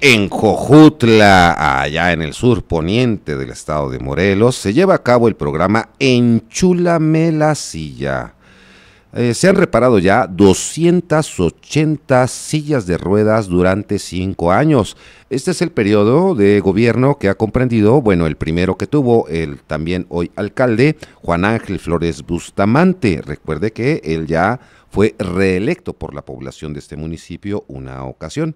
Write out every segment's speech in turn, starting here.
En Jojutla, allá en el sur poniente del estado de Morelos, se lleva a cabo el programa Enchúlame la silla. Eh, se han reparado ya 280 sillas de ruedas durante cinco años. Este es el periodo de gobierno que ha comprendido, bueno, el primero que tuvo el también hoy alcalde, Juan Ángel Flores Bustamante. Recuerde que él ya fue reelecto por la población de este municipio una ocasión.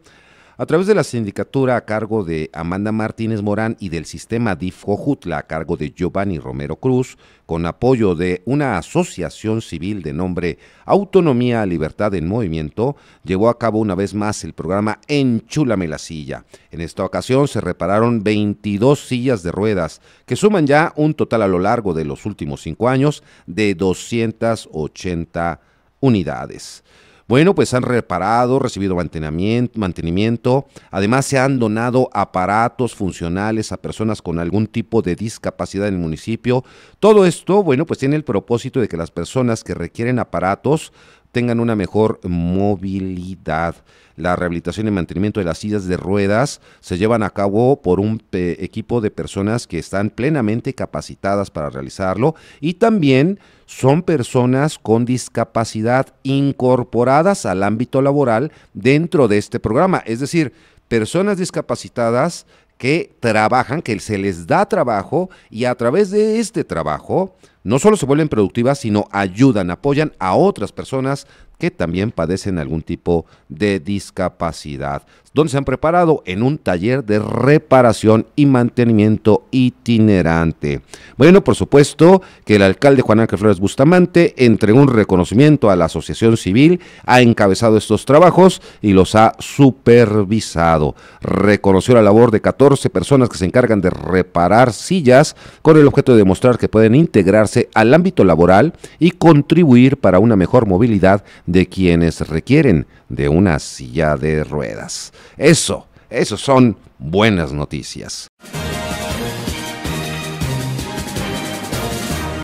A través de la sindicatura a cargo de Amanda Martínez Morán y del sistema DIF Jojutla a cargo de Giovanni Romero Cruz, con apoyo de una asociación civil de nombre Autonomía Libertad en Movimiento, llevó a cabo una vez más el programa Enchúlame la silla. En esta ocasión se repararon 22 sillas de ruedas, que suman ya un total a lo largo de los últimos cinco años de 280 unidades. Bueno, pues han reparado, recibido mantenimiento, mantenimiento. Además, se han donado aparatos funcionales a personas con algún tipo de discapacidad en el municipio. Todo esto, bueno, pues tiene el propósito de que las personas que requieren aparatos, tengan una mejor movilidad. La rehabilitación y mantenimiento de las sillas de ruedas se llevan a cabo por un equipo de personas que están plenamente capacitadas para realizarlo y también son personas con discapacidad incorporadas al ámbito laboral dentro de este programa. Es decir, personas discapacitadas que trabajan, que se les da trabajo y a través de este trabajo no solo se vuelven productivas, sino ayudan, apoyan a otras personas que también padecen algún tipo de discapacidad, donde se han preparado en un taller de reparación y mantenimiento itinerante. Bueno, por supuesto que el alcalde Juan Ángel Flores Bustamante entregó un reconocimiento a la asociación civil, ha encabezado estos trabajos y los ha supervisado. Reconoció la labor de 14 personas que se encargan de reparar sillas con el objeto de demostrar que pueden integrarse al ámbito laboral y contribuir para una mejor movilidad de quienes requieren de una silla de ruedas. Eso, eso son buenas noticias.